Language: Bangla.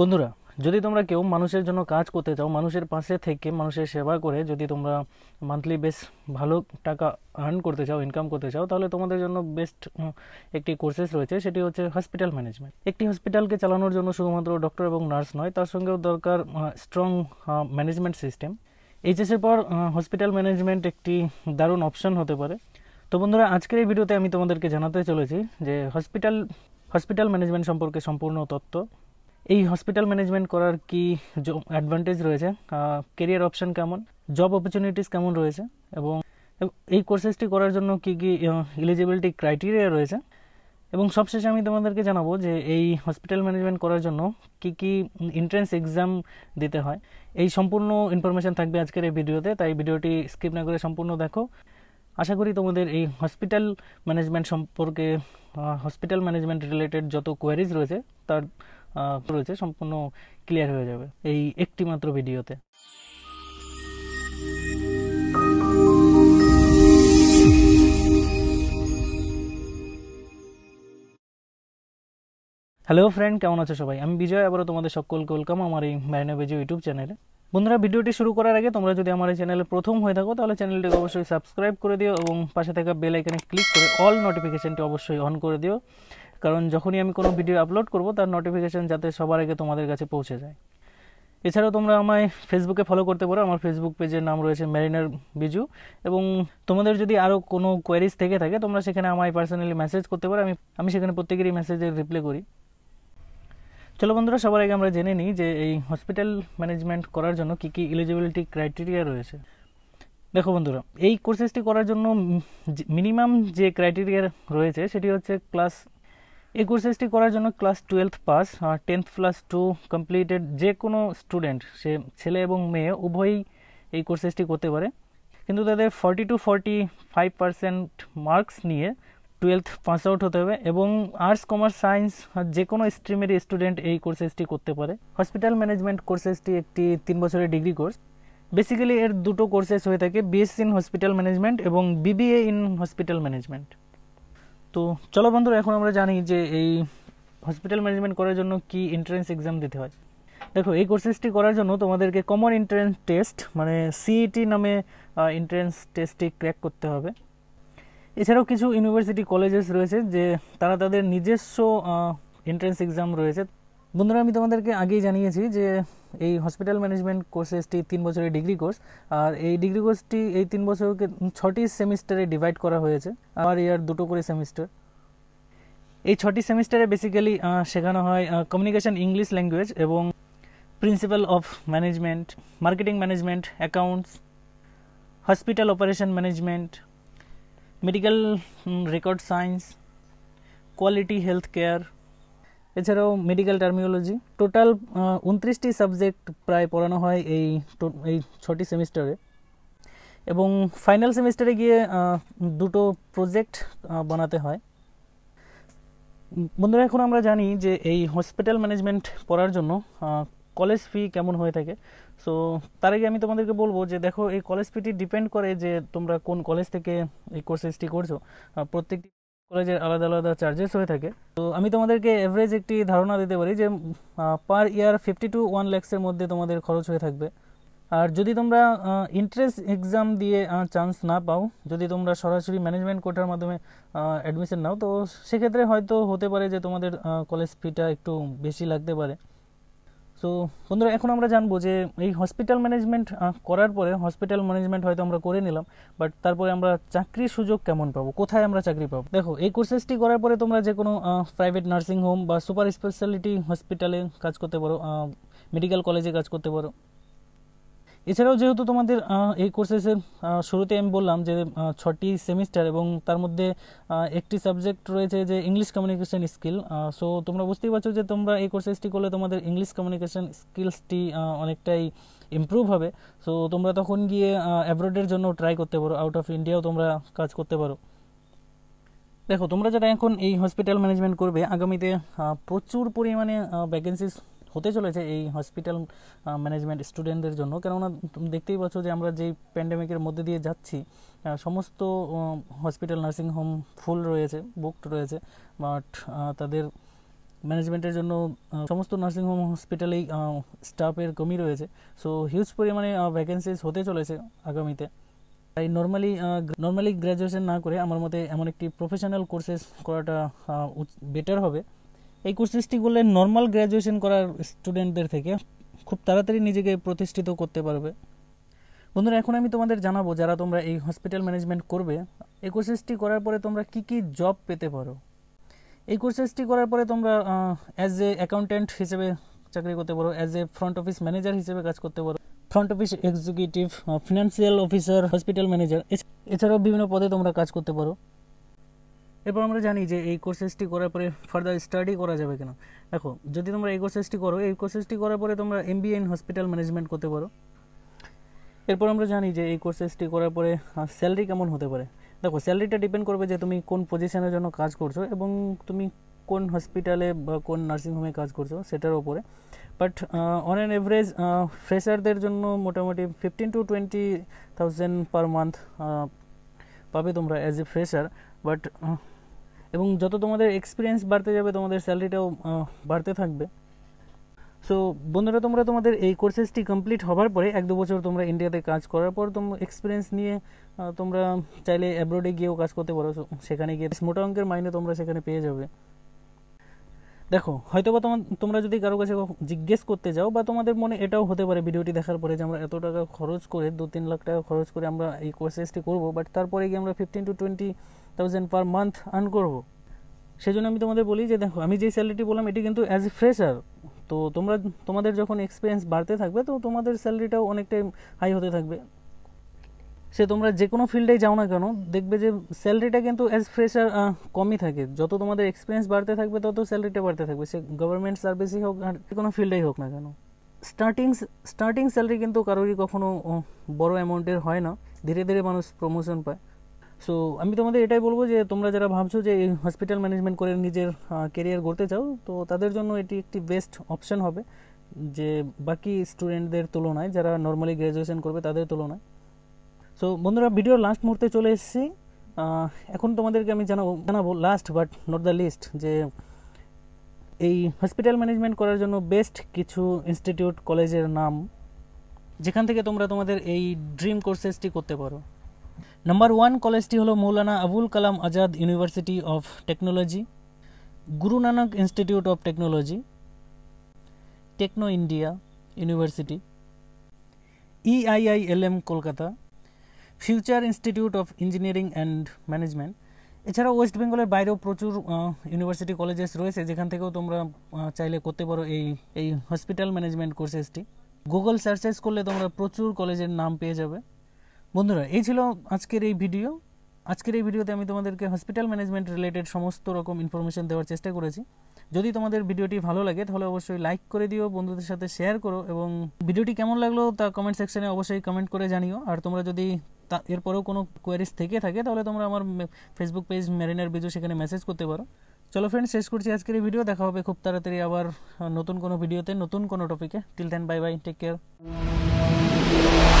বন্ধুরা যদি তোমরা কেউ মানুষের জন্য কাজ করতে চাও মানুষের পাশে থেকে মানুষের সেবা করে যদি তোমরা মান্থলি বেশ ভালো টাকা আর্ন করতে চাও ইনকাম করতে চাও তাহলে তোমাদের জন্য বেস্ট একটি কোর্সেস রয়েছে সেটি হচ্ছে হসপিটাল ম্যানেজমেন্ট একটি হসপিটালকে চালানোর জন্য শুধুমাত্র ডক্টর এবং নার্স নয় তার সঙ্গেও দরকার স্ট্রং ম্যানেজমেন্ট সিস্টেম এইচএসের পর হসপিটাল ম্যানেজমেন্ট একটি দারুণ অপশন হতে পারে তো বন্ধুরা আজকের এই ভিডিওতে আমি তোমাদেরকে জানাতে চলেছি যে হসপিটাল হসপিটাল ম্যানেজমেন্ট সম্পর্কে সম্পূর্ণ তথ্য এই হসপিটাল ম্যানেজমেন্ট করার কি অ্যাডভান্টেজ রয়েছে কেরিয়ার অপশন কেমন জব অপরচুনিটিস কেমন রয়েছে এবং এই কোর্সেসটি করার জন্য কি কি এলিজিবিলিটি ক্রাইটেরিয়া রয়েছে এবং সবশেষে আমি তোমাদেরকে জানাবো যে এই হসপিটাল ম্যানেজমেন্ট করার জন্য কি কি এন্ট্রেন্স এক্সাম দিতে হয় এই সম্পূর্ণ ইনফরমেশান থাকবে আজকের এই ভিডিওতে তাই ভিডিওটি স্কিপ না করে সম্পূর্ণ দেখো আশা করি তোমাদের এই হসপিটাল ম্যানেজমেন্ট সম্পর্কে হসপিটাল ম্যানেজমেন্ট রিলেটেড যত কোয়ারিজ রয়েছে তার রয়েছে সম্পূর্ণ ক্লিয়ার হয়ে যাবে এই একটি মাত্র ভিডিওতে হ্যালো ফ্রেন্ড কেমন আছো সবাই আমি বিজয় আবারও তোমাদের সকলকে ওয়েলকাম আমার এই ম্যারিনা বেজি ইউটিউব চ্যানেলে বন্ধুরা ভিডিওটি শুরু করার আগে তোমরা যদি আমার এই চ্যানেলে প্রথম হয়ে থাকো তাহলে চ্যানেলটিকে অবশ্যই সাবস্ক্রাইব করে দিও এবং পাশে থাকা বেল আইকনে ক্লিক করে অল নোটিফিকেশনটি অবশ্যই অন করে দিও কারণ যখনই আমি কোনো ভিডিও আপলোড করব তার নোটিফিকেশান যাতে সবার আগে তোমাদের কাছে পৌঁছে যায় এছাড়াও তোমরা আমায় ফেসবুকে ফলো করতে পারো আমার ফেসবুক পেজের নাম রয়েছে ম্যারিনার বিজু এবং তোমাদের যদি আরও কোনো কোয়ারিজ থেকে থাকে তোমরা সেখানে আমায় পার্সোনালি মেসেজ করতে পারো আমি আমি সেখানে প্রত্যেকেরই মেসেজের রিপ্লে করি চলো বন্ধুরা সবার আগে আমরা জেনে নিই যে এই হসপিটাল ম্যানেজমেন্ট করার জন্য কী কী এলিজিবিলিটি ক্রাইটেরিয়া রয়েছে দেখো বন্ধুরা এই কোর্সেসটি করার জন্য মিনিমাম যে ক্রাইটেরিয়া রয়েছে সেটি হচ্ছে ক্লাস এই কোর্সেসটি করার জন্য class twelve pass tenth plus two completed যে কোনো স্টুডেন্ট সে ছেলে এবং মেয়ে উভয়ই এই কোর্সেসটি করতে পারে কিন্তু তাদের forty two forty five percent marks নিয়ে টুয়েলভ পাস আউট হতে হবে এবং আর্টস কমার্স সায়েন্স যে কোনো স্ট্রিমের স্টুডেন্ট এই কোর্সেসটি করতে পারে হসপিটাল ম্যানেজমেন্ট কোর্সেসটি একটি তিন বছরের ডিগ্রি কোর্স বেসিক্যালি এর দুটো কোর্সেস হয়ে থাকে বিএসসি ইন হসপিটাল ম্যানেজমেন্ট এবং বিবিএ ইন হসপিটাল ম্যানেজমেন্ট তো চলো বন্ধুরা এখন আমরা জানি যে এই হসপিটাল ম্যানেজমেন্ট করার জন্য কি এন্ট্রেন্স এক্সাম দিতে হয় দেখো এই কোর্সেসটি করার জন্য তোমাদেরকে কমন এন্ট্রেন্স টেস্ট মানে সিইটি e নামে এন্ট্রেন্স টেস্টটি ক্র্যাক করতে হবে এছাড়াও কিছু ইউনিভার্সিটি কলেজেস রয়েছে যে তারা তাদের নিজস্ব এন্ট্রেন্স এক্সাম রয়েছে বন্ধুরা আমি তোমাদেরকে আগেই জানিয়েছি যে এই হসপিটাল ম্যানেজমেন্ট কোর্সেসটি তিন বছরের ডিগ্রি কোর্স আর এই ডিগ্রি কোর্সটি এই তিন বছরকে ছটি সেমিস্টারে ডিভাইড করা হয়েছে আর ইয়ার দুটো করে সেমিস্টার এই ছটি সেমিস্টারে বেসিক্যালি শেখানো হয় কমিউনিকেশন ইংলিশ ল্যাঙ্গুয়েজ এবং principal of management marketing management accounts hospital operation management medical record science quality health care এছাড়াও মেডিকেল টার্মিওলজি টোটাল উনত্রিশটি সাবজেক্ট প্রায় পড়ানো হয় এই এই ছটি সেমিস্টারে এবং ফাইনাল সেমিস্টারে গিয়ে দুটো প্রজেক্ট বানাতে হয় বন্ধুরা এখন আমরা জানি যে এই হসপিটাল ম্যানেজমেন্ট পড়ার জন্য কলেজ ফি কেমন হয়ে থাকে সো তার আগে আমি তোমাদেরকে বলবো যে দেখো এই কলেজ ফিটি ডিপেন্ড করে যে তোমরা কোন কলেজ থেকে এই কোর্সেসটি করছো প্রত্যেকটি কলেজের আলাদা আলাদা চার্জেস হয়ে থাকে তো আমি তোমাদেরকে অ্যাভারেজ একটি ধারণা দিতে পারি যে per year fifty to one ল্যাক্সের মধ্যে তোমাদের খরচ হয়ে থাকবে আর যদি তোমরা ইন্ট্রেন্স এক্সাম দিয়ে চান্স না পাও যদি তোমরা সরাসরি ম্যানেজমেন্ট কোটার মাধ্যমে অ্যাডমিশন নাও তো সেক্ষেত্রে হয়তো হতে পারে যে তোমাদের কলেজ ফিটা একটু বেশি লাগতে পারে সো বন্ধুরা এখন আমরা জানবো যে এই হসপিটাল ম্যানেজমেন্ট করার পরে হসপিটাল ম্যানেজমেন্ট হয়তো আমরা করে নিলাম বাট তারপরে আমরা চাকরির সুযোগ কেমন পাবো কোথায় আমরা চাকরি পাবো দেখো এই কোর্সেসটি করার পরে তোমরা যে কোনো প্রাইভেট নার্সিং হোম বা সুপার স্পেশালিটি হসপিটালে কাজ করতে পারো মেডিকেল কলেজে কাজ করতে পারো এছাড়াও যেহেতু তোমাদের এই কোর্সেসের শুরুতে আমি বললাম যে ছটি সেমিস্টার এবং তার মধ্যে একটি সাবজেক্ট রয়েছে যে ইংলিশ কমিউনিকেশন স্কিল সো তোমরা বুঝতেই পারছো যে তোমরা এই কোর্সেসটি করলে তোমাদের ইংলিশ কমিউনিকেশন স্কিলসটি অনেকটাই ইম্প্রুভ হবে সো তোমরা তখন গিয়ে অ্যাব্রোডের জন্য ট্রাই করতে পারো আউট অফ ইন্ডিয়াও তোমরা কাজ করতে পারো দেখো তোমরা যারা এখন এই হসপিটাল ম্যানেজমেন্ট করবে আগামীতে প্রচুর পরিমাণে ভ্যাকেন্সিস হতে চলেছে এই হসপিটাল ম্যানেজমেন্ট স্টুডেন্টদের জন্য কেননা তুমি দেখতেই পাচ্ছ যে আমরা যেই প্যান্ডেমিকের মধ্যে দিয়ে যাচ্ছি সমস্ত হসপিটাল নার্সিং হোম ফুল রয়েছে বুকড রয়েছে বাট তাদের ম্যানেজমেন্টের জন্য সমস্ত নার্সিংহোম হসপিটালেই স্টাফের কমি রয়েছে সো হিউজ পরিমাণে ভ্যাকেন্সিজ হতে চলেছে আগামীতে তাই নর্মালি নর্মালি গ্র্যাজুয়েশন না করে আমার মতে এমন একটি প্রফেশনাল কোর্সেস করাটা বেটার হবে এই কোর্সটি করলে নর্মাল গ্র্যাজুয়েশন করার স্টুডেন্টদের থেকে খুব তাড়াতাড়ি নিজেকে প্রতিষ্ঠিত করতে পারবে বন্ধুরা এখন আমি তোমাদের জানাবো যারা তোমরা এই হসপিটাল ম্যানেজমেন্ট করবে এই কোর্সেসটি করার পরে তোমরা কি কি জব পেতে পারো এই কোর্সেসটি করার পরে তোমরা অ্যাজ এ অ্যাকাউন্ট্যান্ট হিসেবে চাকরি করতে পারো as a front office manager হিসেবে কাজ করতে পারো front office executive financial officer hospital manager এছাড়াও বিভিন্ন পদে তোমরা কাজ করতে পারো এরপর আমরা জানি যে এই কোর্সেসটি করার পরে ফার্দার স্টাডি করা যাবে কেন দেখো যদি তোমরা এই কোর্সেসটি করো এই কোর্সেসটি করার পরে তোমরা M B in hospital management করতে পারো এরপর আমরা জানি যে এই কোর্সেসটি করার পরে স্যালারি কেমন হতে পারে দেখো স্যালারিটা ডিপেন্ড করবে যে তুমি কোন পজিশনের জন্য কাজ করছো এবং তুমি কোন হসপিটালে বা কোন নার্সিংহোমে কাজ করছো সেটার ওপরে বাট অন অ্যান এভারেজ ফ্রেশারদের জন্য মোটামুটি fifteen to twenty thousand per month পাবে তোমরা অ্যাজ এ ফ্রেশার বাট এবং যত তোমাদের এক্সপিরিয়েন্স বাড়তে যাবে তোমাদের স্যালারিটাও বাড়তে থাকবে সো বন্ধুরা তোমরা তোমাদের এই কোর্সেসটি কমপ্লিট হবার পরে এক দু বছর তোমরা ইন্ডিয়াতে কাজ করার পর তোমরা এক্সপিরিয়েন্স নিয়ে তোমরা চাইলে অ্যাব্রোডে গিয়েও কাজ করতে পারো সেখানে গিয়ে মোটা অঙ্কের মাইনে তোমরা সেখানে পেয়ে যাবে দেখো হয়তো বা তোমার তোমরা যদি কারো কাছে জিজ্ঞেস করতে যাও বা তোমাদের মনে এটাও হতে পারে ভিডিওটি দেখার পরে যে আমরা এত টাকা খরচ করে দু তিন লাখ টাকা খরচ করে আমরা এই কোর্সেসটি করবো বাট তারপরে গিয়ে আমরা fifteen to twenty thousand per month earn করবো সেই জন্য আমি তোমাদের বলি যে দেখো আমি যে স্যালারিটি বললাম এটি কিন্তু অ্যাজ এ ফ্রেশার তো তোমরা তোমাদের যখন এক্সপিরিয়েন্স বাড়তে থাকবে তো তোমাদের স্যালারিটাও অনেকটাই হাই হতে থাকবে সে তোমরা যে কোনো ফিল্ডেই যাও না কেন দেখবে যে স্যালারিটা কিন্তু অ্যাজ ফ্রেশার কমই থাকে যত তোমাদের এক্সপিরিয়েন্স বাড়তে থাকবে তত স্যালারিটা বাড়তে থাকবে সে গভর্নমেন্ট সার্ভিসই হোক আর কোনো ফিল্ডেই হোক না কেন স্টার্টিং স্টার্টিং স্যালারি কিন্তু কারোরই কখনো বড় অ্যামাউন্টের হয় না ধীরে ধীরে মানুষ প্রমোশন পায় সো আমি তোমাদের এটাই বলবো যে তোমরা যারা ভাবছো যে হসপিটাল ম্যানেজমেন্ট করে নিজের কেরিয়ার গড়তে চাও তো তাদের জন্য এটি একটি বেস্ট অপশন হবে যে বাকি স্টুডেন্টদের তুলনায় যারা নর্মালি গ্র্যাজুয়েশন করবে তাদের তুলনায় সো বন্ধুরা ভিডিওর লাস্ট মুহূর্তে চলে এসেছি এখন তোমাদেরকে আমি জানাবো জানাবো last but not the least যে এই হসপিটাল ম্যানেজমেন্ট করার জন্য বেস্ট কিছু ইনস্টিটিউট কলেজের নাম যেখান থেকে তোমরা তোমাদের এই ড্রিম কোর্সেসটি করতে পারো নাম্বার ওয়ান কলেজটি হলো Maulana Abul Kalam Azad university of technology Guru Nanak institute of technology Techno India university EIILM Kolkata future institute of engineering and management এছাড়াও ওয়েস্ট বেঙ্গলের বাইরেও প্রচুর ইউনিভার্সিটি কলেজেস রয়েছে যেখান থেকেও তোমরা চাইলে করতে পারো এই এই হসপিটাল ম্যানেজমেন্ট কোর্সেসটি গুগল সার্চেস করলে তোমরা প্রচুর কলেজের নাম পেয়ে যাবে বন্ধুরা এই ছিল আজকের এই ভিডিও আজকের এই ভিডিওতে আমি তোমাদেরকে হসপিটাল ম্যানেজমেন্ট রিলেটেড সমস্ত রকম ইনফরমেশন দেওয়ার চেষ্টা করেছি যদি তোমাদের ভিডিওটি ভালো লাগে তাহলে অবশ্যই লাইক করে দিও বন্ধুদের সাথে শেয়ার করো এবং ভিডিওটি কেমন লাগলো তা কমেন্ট সেকশনে অবশ্যই কমেন্ট করে জানিও আর তোমরা যদি তা এরপরেও কোনো কোয়ারিজ থেকে থাকে তাহলে তোমরা আমার ফেসবুক পেজ মেরিনার বিজু সেখানে মেসেজ করতে পারো চলো ফ্রেন্ড শেষ করছি আজকের এই ভিডিও দেখা হবে খুব তাড়াতাড়ি আবার নতুন কোনো ভিডিওতে নতুন কোনো টপিকে till then bye bye take care